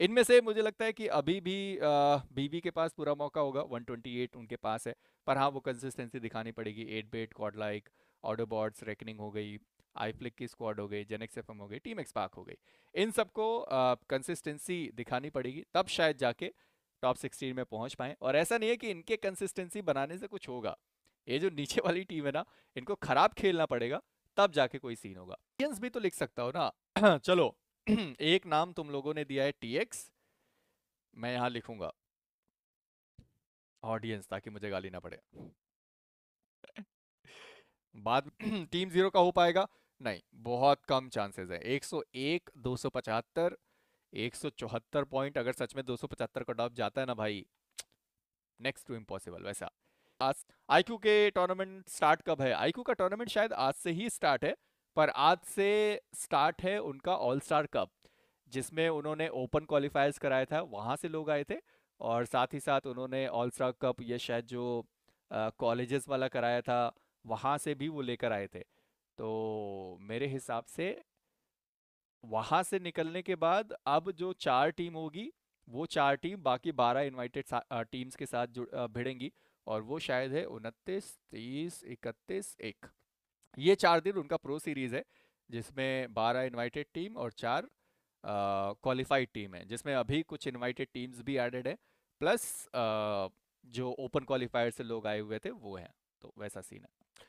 इनमें से मुझे लगता है कि अभी भी बीवी के पास पूरा मौका होगा 128 उनके पास है पर हाँ वो कंसिस्टेंसी दिखानी पड़ेगी एट बेट कॉड कॉडलाइक ऑडोबॉट्स रेकनिंग हो गई आईफ्लिक की स्क्वाड हो गई जेनेक्स एफ हो गई टीम एक्सपाक हो गई इन सबको कंसिस्टेंसी दिखानी पड़ेगी तब शायद जाके टॉप सिक्सटीन में पहुंच पाएँ और ऐसा नहीं है कि इनके कंसिस्टेंसी बनाने से कुछ होगा ये जो नीचे वाली टीम है ना इनको खराब खेलना पड़ेगा तब जाके कोई सीन होगा भी तो लिख सकता हो ना चलो एक नाम तुम लोगों ने दिया है टीएक्स मैं यहां लिखूंगा ऑडियंस ताकि मुझे गाली ना पड़े बाद टीम जीरो का हो पाएगा नहीं बहुत कम चांसेस है 101 275 174 पॉइंट अगर सच में 275 का डॉप जाता है ना भाई नेक्स्ट टू इम्पॉसिबल वैसा आज आईक्यू के टूर्नामेंट स्टार्ट कब है आईक्यू का टूर्नामेंट शायद आज से ही स्टार्ट है पर आज से स्टार्ट है उनका ऑल स्टार कप जिसमें उन्होंने ओपन क्वालिफायर्स कराया था वहाँ से लोग आए थे और साथ ही साथ उन्होंने ऑल स्टार कप ये शायद जो कॉलेजेस वाला कराया था वहाँ से भी वो लेकर आए थे तो मेरे हिसाब से वहाँ से निकलने के बाद अब जो चार टीम होगी वो चार टीम बाकी बारह इनवाइटेड टीम्स के साथ भिड़ेंगी और वो शायद है उनतीस तीस इकतीस एक ये चार दिन उनका प्रो सीरीज है जिसमें बारह इन्वाइटेड टीम और चार क्वालिफाइड टीम है जिसमें अभी कुछ इन्वाइटेड टीम्स भी एडेड है प्लस आ, जो ओपन क्वालिफायर से लोग आए हुए थे वो हैं तो वैसा सीन है